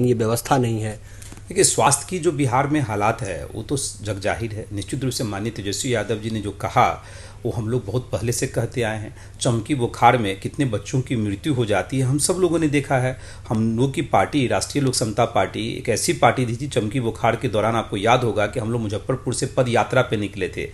लेकिन ये व्यवस्था नहीं है देखिए स्वास्थ्य की जो बिहार में हालात है वो तो जग जाहिर है निश्चित रूप से माननीय तेजस्वी यादव जी ने जो कहा वो हम लोग बहुत पहले से कहते आए हैं चमकी बुखार में कितने बच्चों की मृत्यु हो जाती है हम सब लोगों ने देखा है हम लोग की पार्टी राष्ट्रीय लोक समता पार्टी एक ऐसी पार्टी थी चमकी बुखार के दौरान आपको याद होगा कि हम लोग मुजफ्फरपुर से पद यात्रा पर निकले थे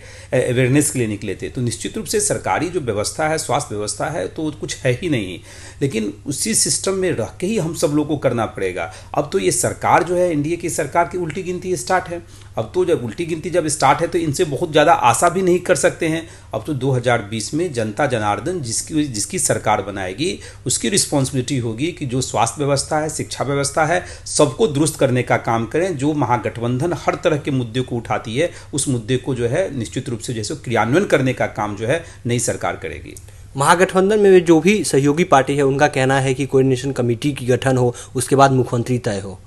अवेयरनेस के लिए निकले थे तो निश्चित रूप से सरकारी जो व्यवस्था है स्वास्थ्य व्यवस्था है तो कुछ है ही नहीं लेकिन उसी सिस्टम में रह के ही हम सब लोग को करना पड़ेगा अब तो ये सरकार जो है एनडीए की सरकार की उल्टी गिनती स्टार्ट है अब तो जब उल्टी गिनती जब स्टार्ट है तो इनसे बहुत ज़्यादा आशा भी नहीं कर सकते हैं अब तो 2020 में जनता जनार्दन जिसकी जिसकी सरकार बनाएगी उसकी रिस्पॉन्सिबिलिटी होगी कि जो स्वास्थ्य व्यवस्था है शिक्षा व्यवस्था है सबको दुरुस्त करने का काम करें जो महागठबंधन हर तरह के मुद्दे को उठाती है उस मुद्दे को जो है निश्चित रूप से जैसे क्रियान्वयन करने का काम जो है नई सरकार करेगी महागठबंधन में जो भी सहयोगी पार्टी है उनका कहना है कि कोऑर्डिनेशन कमेटी की गठन हो उसके बाद मुख्यमंत्री तय हो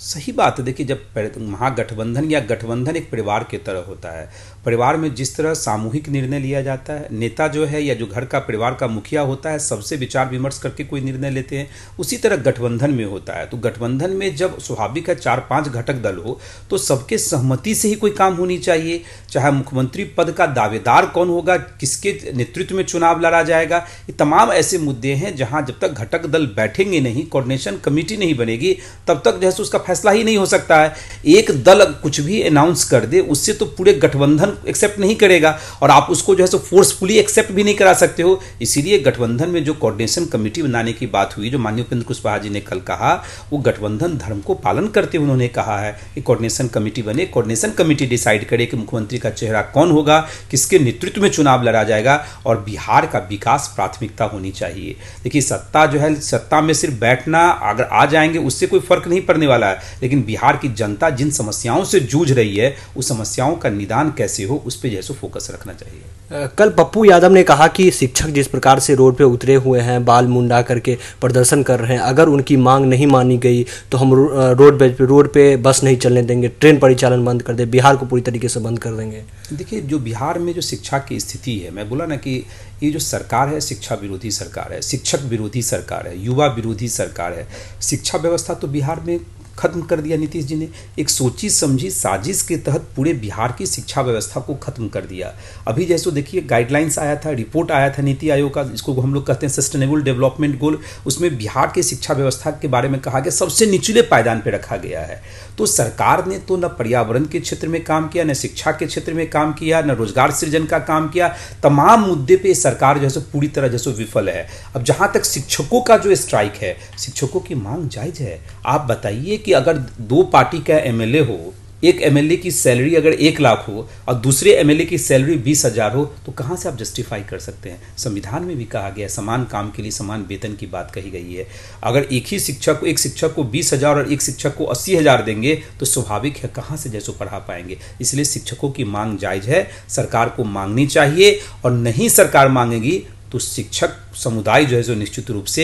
सही बात है देखिए जब महागठबंधन या गठबंधन एक परिवार के तरह होता है परिवार में जिस तरह सामूहिक निर्णय लिया जाता है नेता जो है या जो घर का परिवार का मुखिया होता है सबसे विचार विमर्श करके कोई निर्णय लेते हैं उसी तरह गठबंधन में होता है तो गठबंधन में जब स्वाभाविक है चार पाँच घटक दल हो तो सबके सहमति से ही कोई काम होनी चाहिए चाहे मुख्यमंत्री पद का दावेदार कौन होगा किसके नेतृत्व में चुनाव लड़ा जाएगा ये तमाम ऐसे मुद्दे हैं जहाँ जब तक घटक दल बैठेंगे नहीं कोऑर्डिनेशन कमेटी नहीं बनेगी तब तक जो है उसका फैसला ही नहीं हो सकता है एक दल कुछ भी अनाउंस कर दे उससे तो पूरे गठबंधन एक्सेप्ट नहीं करेगा और आप उसको जो है सो फोर्सफुली एक्सेप्ट भी नहीं करा सकते हो इसीलिए गठबंधन में जो कोऑर्डिनेशन कमेटी बनाने की बात हुई जो माननीय उपेंद्र कुशवाहा जी ने कल कहा वो गठबंधन धर्म को पालन करते हुए उन्होंने कहा है कि कोऑर्डिनेशन कमेटी बने कोऑर्डिनेशन कमेटी डिसाइड करे कि मुख्यमंत्री का चेहरा कौन होगा किसके नेतृत्व में चुनाव लड़ा जाएगा और बिहार का विकास प्राथमिकता होनी चाहिए देखिए सत्ता जो है सत्ता में सिर्फ बैठना अगर आ जाएंगे उससे कोई फर्क नहीं पड़ने वाला है है लेकिन बिहार की जनता जिन समस्याओं से जूझ रही है उस समस्याओं का निदान कैसे हो उस पर जैसे फोकस रखना चाहिए कल पप्पू यादव ने कहा कि शिक्षक जिस प्रकार से रोड पे उतरे हुए हैं बाल मुंडा करके प्रदर्शन कर रहे हैं अगर उनकी मांग नहीं मानी गई तो हम रोड पे रोड पे बस नहीं चलने देंगे ट्रेन परिचालन बंद कर दे बिहार को पूरी तरीके से बंद कर देंगे देखिए जो बिहार में जो शिक्षा की स्थिति है मैं बोला ना कि ये जो सरकार है शिक्षा विरोधी सरकार है शिक्षक विरोधी सरकार है युवा विरोधी सरकार है शिक्षा व्यवस्था तो बिहार में खत्म कर दिया नीतीश जी ने एक सोची समझी साजिश के तहत पूरे बिहार की शिक्षा व्यवस्था को खत्म कर दिया अभी जैसे देखिए गाइडलाइंस आया था रिपोर्ट आया था नीति आयोग का इसको हम लोग कहते हैं सस्टेनेबल डेवलपमेंट गोल उसमें बिहार की शिक्षा व्यवस्था के बारे में कहा गया सबसे निचले पायदान पर रखा गया है तो सरकार ने तो न पर्यावरण के क्षेत्र में काम किया न शिक्षा के क्षेत्र में काम किया न रोजगार सृजन का काम किया तमाम मुद्दे पर सरकार जो है पूरी तरह जैसे विफल है अब जहाँ तक शिक्षकों का जो स्ट्राइक है शिक्षकों की मांग जायज है आप बताइए कि अगर दो पार्टी का एमएलए हो एक एमएलए की सैलरी अगर एक लाख हो और दूसरे एमएलए की सैलरी बीस हजार हो तो कहाँ से आप जस्टिफाई कर सकते हैं संविधान में भी कहा गया है समान काम के लिए समान वेतन की बात कही गई है अगर एक ही शिक्षक को एक शिक्षक को बीस हजार और एक शिक्षक को अस्सी हजार देंगे तो स्वाभाविक है कहाँ से जैसो पढ़ा पाएंगे इसलिए शिक्षकों की मांग जायज है सरकार को मांगनी चाहिए और नहीं सरकार मांगेगी तो शिक्षक समुदाय जो है जो निश्चित रूप से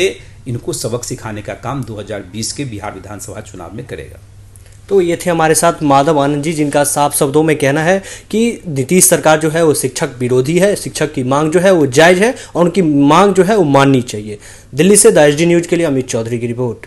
इनको सबक सिखाने का काम 2020 के बिहार विधानसभा चुनाव में करेगा तो ये थे हमारे साथ माधव आनंद जी जिनका साफ शब्दों में कहना है कि नीतीश सरकार जो है वो शिक्षक विरोधी है शिक्षक की मांग जो है वो जायज़ है और उनकी मांग जो है वो माननी चाहिए दिल्ली से द एच न्यूज़ के लिए अमित चौधरी की रिपोर्ट